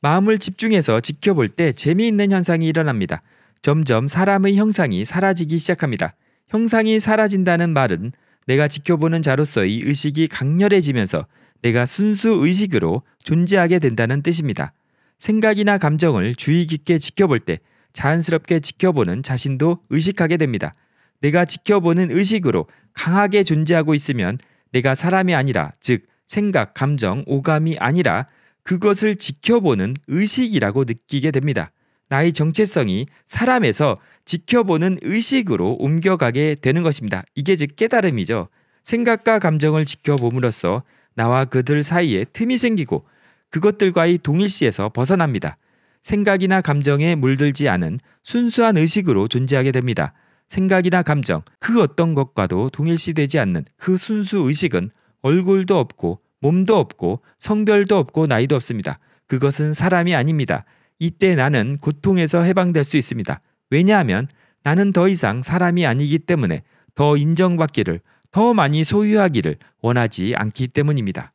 마음을 집중해서 지켜볼 때 재미있는 현상이 일어납니다. 점점 사람의 형상이 사라지기 시작합니다. 형상이 사라진다는 말은 내가 지켜보는 자로서의 의식이 강렬해지면서 내가 순수 의식으로 존재하게 된다는 뜻입니다. 생각이나 감정을 주의 깊게 지켜볼 때 자연스럽게 지켜보는 자신도 의식하게 됩니다. 내가 지켜보는 의식으로 강하게 존재하고 있으면 내가 사람이 아니라 즉 생각, 감정, 오감이 아니라 그것을 지켜보는 의식이라고 느끼게 됩니다. 나의 정체성이 사람에서 지켜보는 의식으로 옮겨가게 되는 것입니다. 이게 즉 깨달음이죠. 생각과 감정을 지켜봄으로써 나와 그들 사이에 틈이 생기고 그것들과의 동일시에서 벗어납니다. 생각이나 감정에 물들지 않은 순수한 의식으로 존재하게 됩니다. 생각이나 감정, 그 어떤 것과도 동일시되지 않는 그 순수 의식은 얼굴도 없고 몸도 없고 성별도 없고 나이도 없습니다. 그것은 사람이 아닙니다. 이때 나는 고통에서 해방될 수 있습니다. 왜냐하면 나는 더 이상 사람이 아니기 때문에 더 인정받기를 더 많이 소유하기를 원하지 않기 때문입니다.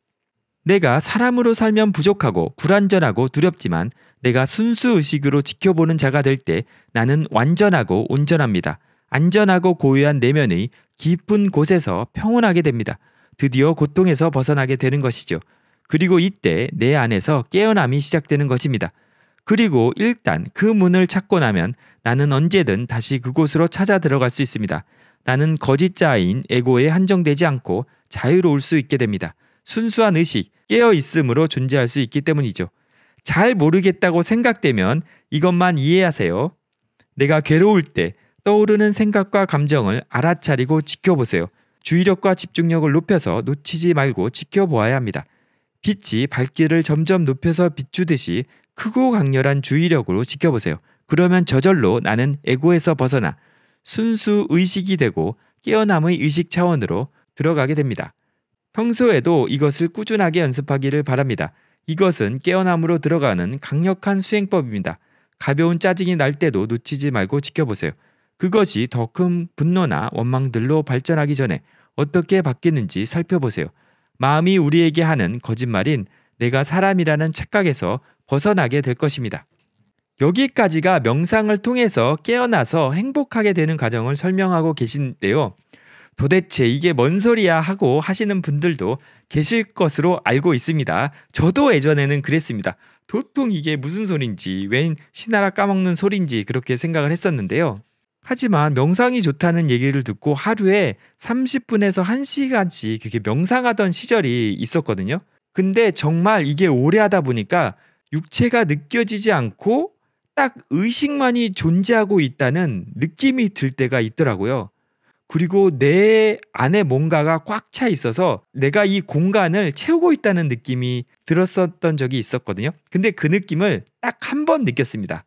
내가 사람으로 살면 부족하고 불완전하고 두렵지만 내가 순수의식으로 지켜보는 자가 될 때 나는 완전하고 온전합니다. 안전하고 고요한 내면의 깊은 곳에서 평온하게 됩니다. 드디어 고통에서 벗어나게 되는 것이죠. 그리고 이때 내 안에서 깨어남이 시작되는 것입니다. 그리고 일단 그 문을 찾고 나면 나는 언제든 다시 그곳으로 찾아 들어갈 수 있습니다. 나는 거짓자인 에고에 한정되지 않고 자유로울 수 있게 됩니다. 순수한 의식, 깨어있음으로 존재할 수 있기 때문이죠. 잘 모르겠다고 생각되면 이것만 이해하세요. 내가 괴로울 때 떠오르는 생각과 감정을 알아차리고 지켜보세요. 주의력과 집중력을 높여서 놓치지 말고 지켜보아야 합니다. 빛이 밝기를 점점 높여서 비추듯이 크고 강렬한 주의력으로 지켜보세요. 그러면 저절로 나는 에고에서 벗어나 순수 의식이 되고 깨어남의 의식 차원으로 들어가게 됩니다. 평소에도 이것을 꾸준하게 연습하기를 바랍니다. 이것은 깨어남으로 들어가는 강력한 수행법입니다. 가벼운 짜증이 날 때도 놓치지 말고 지켜보세요. 그것이 더 큰 분노나 원망들로 발전하기 전에 어떻게 바뀌는지 살펴보세요. 마음이 우리에게 하는 거짓말인 내가 사람이라는 착각에서 벗어나게 될 것입니다. 여기까지가 명상을 통해서 깨어나서 행복하게 되는 과정을 설명하고 계신데요. 도대체 이게 뭔 소리야 하고 하시는 분들도 계실 것으로 알고 있습니다. 저도 예전에는 그랬습니다. 도통 이게 무슨 소린지, 웬 신나라 까먹는 소린지 그렇게 생각을 했었는데요. 하지만 명상이 좋다는 얘기를 듣고 하루에 30분에서 1시간씩 그렇게 명상하던 시절이 있었거든요. 근데 정말 이게 오래 하다 보니까 육체가 느껴지지 않고 딱 의식만이 존재하고 있다는 느낌이 들 때가 있더라고요. 그리고 내 안에 뭔가가 꽉 차 있어서 내가 이 공간을 채우고 있다는 느낌이 들었었던 적이 있었거든요. 근데 그 느낌을 딱 한 번 느꼈습니다.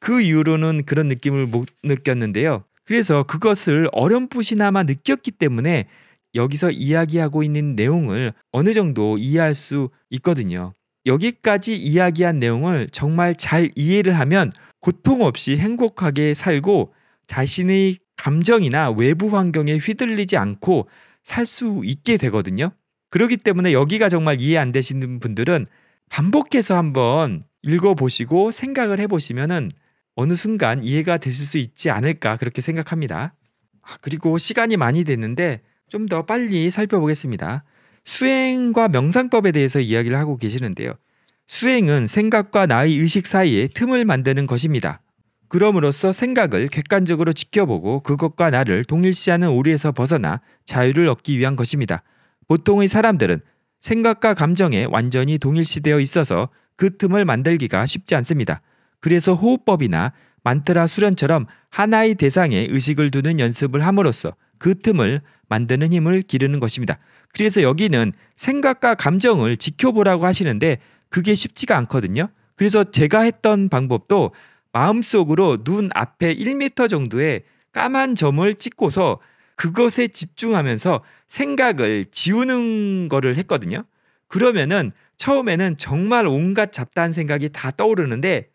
그 이후로는 그런 느낌을 못 느꼈는데요. 그래서 그것을 어렴풋이나마 느꼈기 때문에 여기서 이야기하고 있는 내용을 어느 정도 이해할 수 있거든요. 여기까지 이야기한 내용을 정말 잘 이해를 하면 고통 없이 행복하게 살고 자신의 감정이나 외부 환경에 휘둘리지 않고 살 수 있게 되거든요. 그렇기 때문에 여기가 정말 이해 안 되시는 분들은 반복해서 한번 읽어보시고 생각을 해보시면은 어느 순간 이해가 되실 수 있지 않을까 그렇게 생각합니다. 아, 그리고 시간이 많이 됐는데 좀 더 빨리 살펴보겠습니다. 수행과 명상법에 대해서 이야기를 하고 계시는데요. 수행은 생각과 나의 의식 사이에 틈을 만드는 것입니다. 그럼으로써 생각을 객관적으로 지켜보고 그것과 나를 동일시하는 오류에서 벗어나 자유를 얻기 위한 것입니다. 보통의 사람들은 생각과 감정에 완전히 동일시되어 있어서 그 틈을 만들기가 쉽지 않습니다. 그래서 호흡법이나 만트라 수련처럼 하나의 대상에 의식을 두는 연습을 함으로써 그 틈을 만드는 힘을 기르는 것입니다. 그래서 여기는 생각과 감정을 지켜보라고 하시는데 그게 쉽지가 않거든요. 그래서 제가 했던 방법도 마음속으로 눈 앞에 1m 정도의 까만 점을 찍고서 그것에 집중하면서 생각을 지우는 거를 했거든요. 그러면은 처음에는 정말 온갖 잡다한 생각이 다 떠오르는데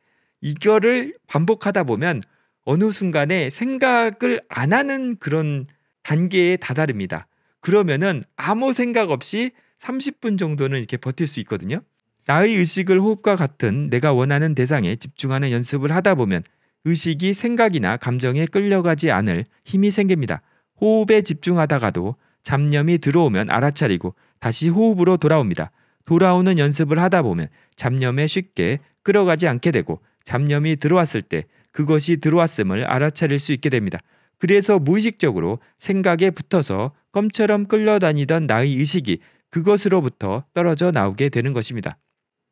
이거를 반복하다 보면 어느 순간에 생각을 안 하는 그런 단계에 다다릅니다. 그러면은 아무 생각 없이 30분 정도는 이렇게 버틸 수 있거든요. 나의 의식을 호흡과 같은 내가 원하는 대상에 집중하는 연습을 하다 보면 의식이 생각이나 감정에 끌려가지 않을 힘이 생깁니다. 호흡에 집중하다가도 잡념이 들어오면 알아차리고 다시 호흡으로 돌아옵니다. 돌아오는 연습을 하다 보면 잡념에 쉽게 끌어가지 않게 되고 잡념이 들어왔을 때 그것이 들어왔음을 알아차릴 수 있게 됩니다. 그래서 무의식적으로 생각에 붙어서 껌처럼 끌려다니던 나의 의식이 그것으로부터 떨어져 나오게 되는 것입니다.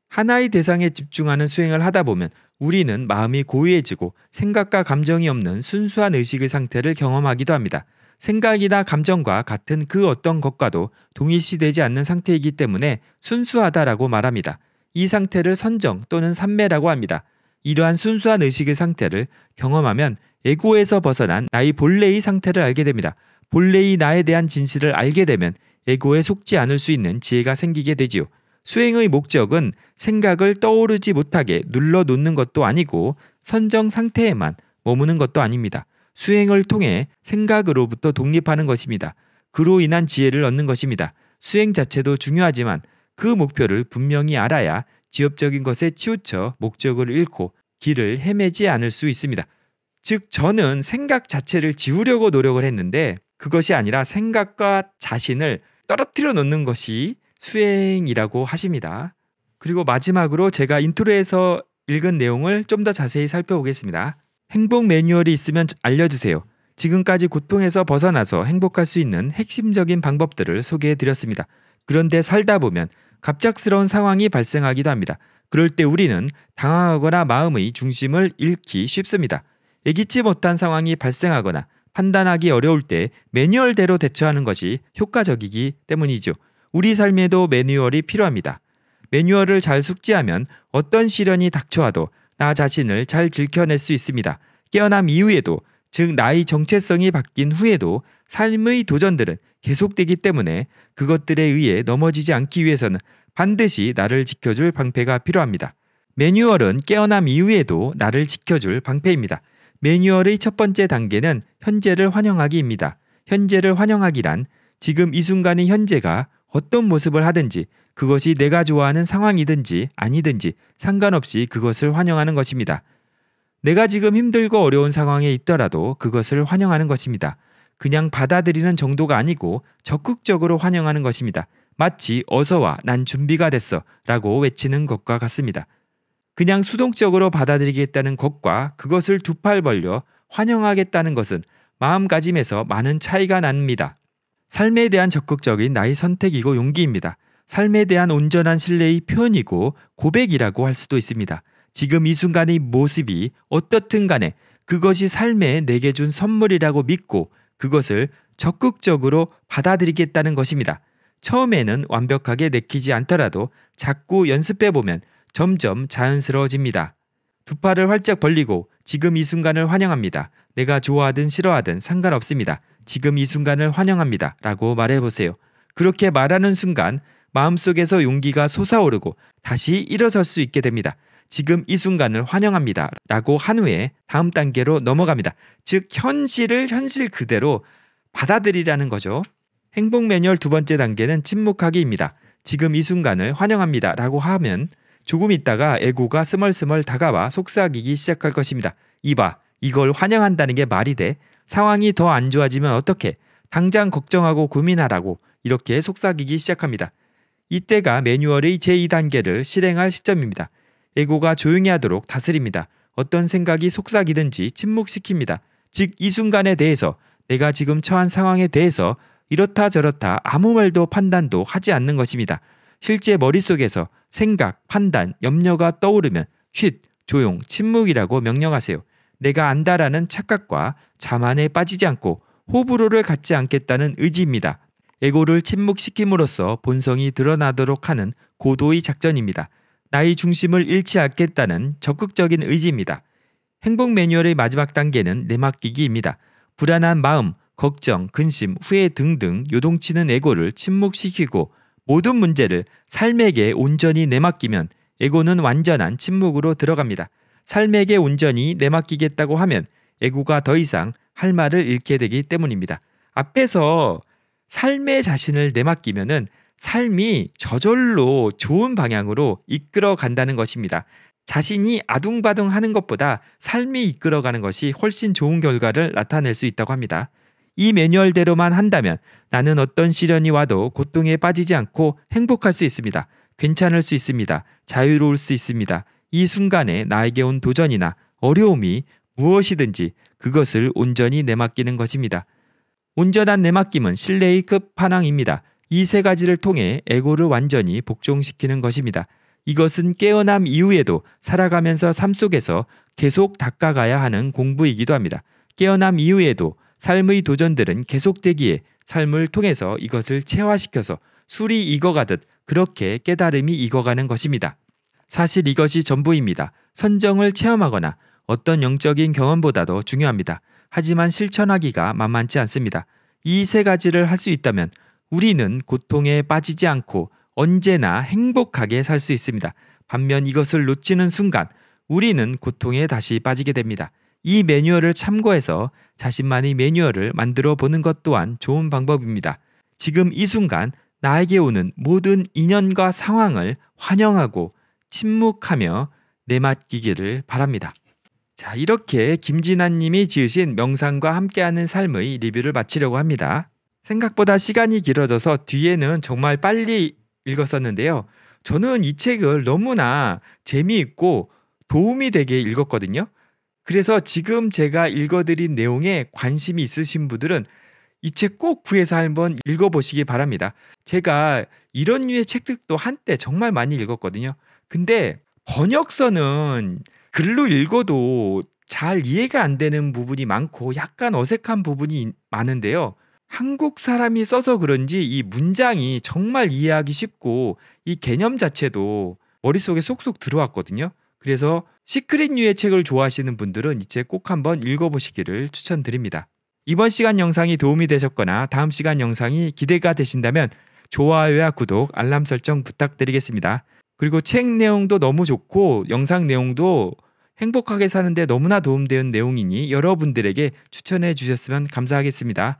하나의 대상에 집중하는 수행을 하다 보면 우리는 마음이 고유해지고 생각과 감정이 없는 순수한 의식의 상태를 경험하기도 합니다. 생각이나 감정과 같은 그 어떤 것과도 동일시되지 않는 상태이기 때문에 순수하다라고 말합니다. 이 상태를 선정 또는 산매라고 합니다. 이러한 순수한 의식의 상태를 경험하면 에고에서 벗어난 나의 본래의 상태를 알게 됩니다. 본래의 나에 대한 진실을 알게 되면 에고에 속지 않을 수 있는 지혜가 생기게 되지요. 수행의 목적은 생각을 떠오르지 못하게 눌러 놓는 것도 아니고 선정 상태에만 머무는 것도 아닙니다. 수행을 통해 생각으로부터 독립하는 것입니다. 그로 인한 지혜를 얻는 것입니다. 수행 자체도 중요하지만 그 목표를 분명히 알아야 지엽적인 것에 치우쳐 목적을 잃고 길을 헤매지 않을 수 있습니다. 즉, 저는 생각 자체를 지우려고 노력을 했는데 그것이 아니라 생각과 자신을 떨어뜨려 놓는 것이 수행이라고 하십니다. 그리고 마지막으로 제가 인트로에서 읽은 내용을 좀 더 자세히 살펴보겠습니다. 행복 매뉴얼이 있으면 알려주세요. 지금까지 고통에서 벗어나서 행복할 수 있는 핵심적인 방법들을 소개해 드렸습니다. 그런데 살다 보면 갑작스러운 상황이 발생하기도 합니다. 그럴 때 우리는 당황하거나 마음의 중심을 잃기 쉽습니다. 예기치 못한 상황이 발생하거나 판단하기 어려울 때 매뉴얼대로 대처하는 것이 효과적이기 때문이죠. 우리 삶에도 매뉴얼이 필요합니다. 매뉴얼을 잘 숙지하면 어떤 시련이 닥쳐와도 나 자신을 잘 지켜낼 수 있습니다. 깨어남 이후에도 즉 나의 정체성이 바뀐 후에도 삶의 도전들은 계속되기 때문에 그것들에 의해 넘어지지 않기 위해서는 반드시 나를 지켜줄 방패가 필요합니다. 매뉴얼은 깨어남 이후에도 나를 지켜줄 방패입니다. 매뉴얼의 첫 번째 단계는 현재를 환영하기입니다. 현재를 환영하기란 지금 이 순간의 현재가 어떤 모습을 하든지 그것이 내가 좋아하는 상황이든지 아니든지 상관없이 그것을 환영하는 것입니다. 내가 지금 힘들고 어려운 상황에 있더라도 그것을 환영하는 것입니다. 그냥 받아들이는 정도가 아니고 적극적으로 환영하는 것입니다. 마치 어서 와, 난 준비가 됐어 라고 외치는 것과 같습니다. 그냥 수동적으로 받아들이겠다는 것과 그것을 두 팔 벌려 환영하겠다는 것은 마음가짐에서 많은 차이가 납니다. 삶에 대한 적극적인 나의 선택이고 용기입니다. 삶에 대한 온전한 신뢰의 표현이고 고백이라고 할 수도 있습니다. 지금 이 순간의 모습이 어떻든 간에 그것이 삶에 내게 준 선물이라고 믿고 그것을 적극적으로 받아들이겠다는 것입니다. 처음에는 완벽하게 내키지 않더라도 자꾸 연습해 보면 점점 자연스러워집니다. 두 팔을 활짝 벌리고 지금 이 순간을 환영합니다. 내가 좋아하든 싫어하든 상관없습니다. 지금 이 순간을 환영합니다. 라고 말해보세요. 그렇게 말하는 순간 마음속에서 용기가 솟아오르고 다시 일어설 수 있게 됩니다. 지금 이 순간을 환영합니다. 라고 한 후에 다음 단계로 넘어갑니다. 즉, 현실을 현실 그대로 받아들이라는 거죠. 행복 매뉴얼 두 번째 단계는 침묵하기입니다. 지금 이 순간을 환영합니다. 라고 하면 조금 있다가 에고가 스멀스멀 다가와 속삭이기 시작할 것입니다. 이봐, 이걸 환영한다는 게 말이 돼. 상황이 더 안 좋아지면 어떻게? 당장 걱정하고 고민하라고 이렇게 속삭이기 시작합니다. 이때가 매뉴얼의 제2단계를 실행할 시점입니다. 에고가 조용히 하도록 다스립니다. 어떤 생각이 속삭이든지 침묵시킵니다. 즉 이 순간에 대해서 내가 지금 처한 상황에 대해서 이렇다 저렇다 아무 말도 판단도 하지 않는 것입니다. 실제 머릿속에서 생각, 판단, 염려가 떠오르면 쉿, 조용, 침묵이라고 명령하세요. 내가 안다라는 착각과 자만에 빠지지 않고 호불호를 갖지 않겠다는 의지입니다. 에고를 침묵시킴으로써 본성이 드러나도록 하는 고도의 작전입니다. 나의 중심을 잃지 않겠다는 적극적인 의지입니다. 행복 매뉴얼의 마지막 단계는 내맡기기입니다. 불안한 마음, 걱정, 근심, 후회 등등 요동치는 에고를 침묵시키고 모든 문제를 삶에게 온전히 내맡기면 에고는 완전한 침묵으로 들어갑니다. 삶에게 온전히 내맡기겠다고 하면 에고가 더 이상 할 말을 잃게 되기 때문입니다. 앞에서 삶의 자신을 내맡기면은 삶이 저절로 좋은 방향으로 이끌어 간다는 것입니다. 자신이 아둥바둥 하는 것보다 삶이 이끌어가는 것이 훨씬 좋은 결과를 나타낼 수 있다고 합니다. 이 매뉴얼대로만 한다면 나는 어떤 시련이 와도 고통에 빠지지 않고 행복할 수 있습니다. 괜찮을 수 있습니다. 자유로울 수 있습니다. 이 순간에 나에게 온 도전이나 어려움이 무엇이든지 그것을 온전히 내맡기는 것입니다. 온전한 내맡김은 신뢰의 끝판왕입니다. 이세 가지를 통해 에고를 완전히 복종시키는 것입니다. 이것은 깨어남 이후에도 살아가면서 삶 속에서 계속 닦아가야 하는 공부이기도 합니다. 깨어남 이후에도 삶의 도전들은 계속되기에 삶을 통해서 이것을 체화시켜서 술이 익어가듯 그렇게 깨달음이 익어가는 것입니다. 사실 이것이 전부입니다. 선정을 체험하거나 어떤 영적인 경험보다도 중요합니다. 하지만 실천하기가 만만치 않습니다. 이 세 가지를 할 수 있다면 우리는 고통에 빠지지 않고 언제나 행복하게 살 수 있습니다. 반면 이것을 놓치는 순간 우리는 고통에 다시 빠지게 됩니다. 이 매뉴얼을 참고해서 자신만의 매뉴얼을 만들어 보는 것 또한 좋은 방법입니다. 지금 이 순간 나에게 오는 모든 인연과 상황을 환영하고 침묵하며 내맡기기를 바랍니다. 자, 이렇게 김진아님이 지으신 명상과 함께하는 삶의 리뷰를 마치려고 합니다. 생각보다 시간이 길어져서 뒤에는 정말 빨리 읽었었는데요. 저는 이 책을 너무나 재미있고 도움이 되게 읽었거든요. 그래서 지금 제가 읽어드린 내용에 관심이 있으신 분들은 이 책 꼭 구해서 한번 읽어보시기 바랍니다. 제가 이런 류의 책들도 한때 정말 많이 읽었거든요. 근데 번역서는 글로 읽어도 잘 이해가 안 되는 부분이 많고 약간 어색한 부분이 많은데요. 한국 사람이 써서 그런지 이 문장이 정말 이해하기 쉽고 이 개념 자체도 머릿속에 쏙쏙 들어왔거든요. 그래서 시크릿류의 책을 좋아하시는 분들은 이 책 꼭 한번 읽어보시기를 추천드립니다. 이번 시간 영상이 도움이 되셨거나 다음 시간 영상이 기대가 되신다면 좋아요와 구독, 알람 설정 부탁드리겠습니다. 그리고 책 내용도 너무 좋고 영상 내용도 행복하게 사는데 너무나 도움되는 내용이니 여러분들에게 추천해 주셨으면 감사하겠습니다.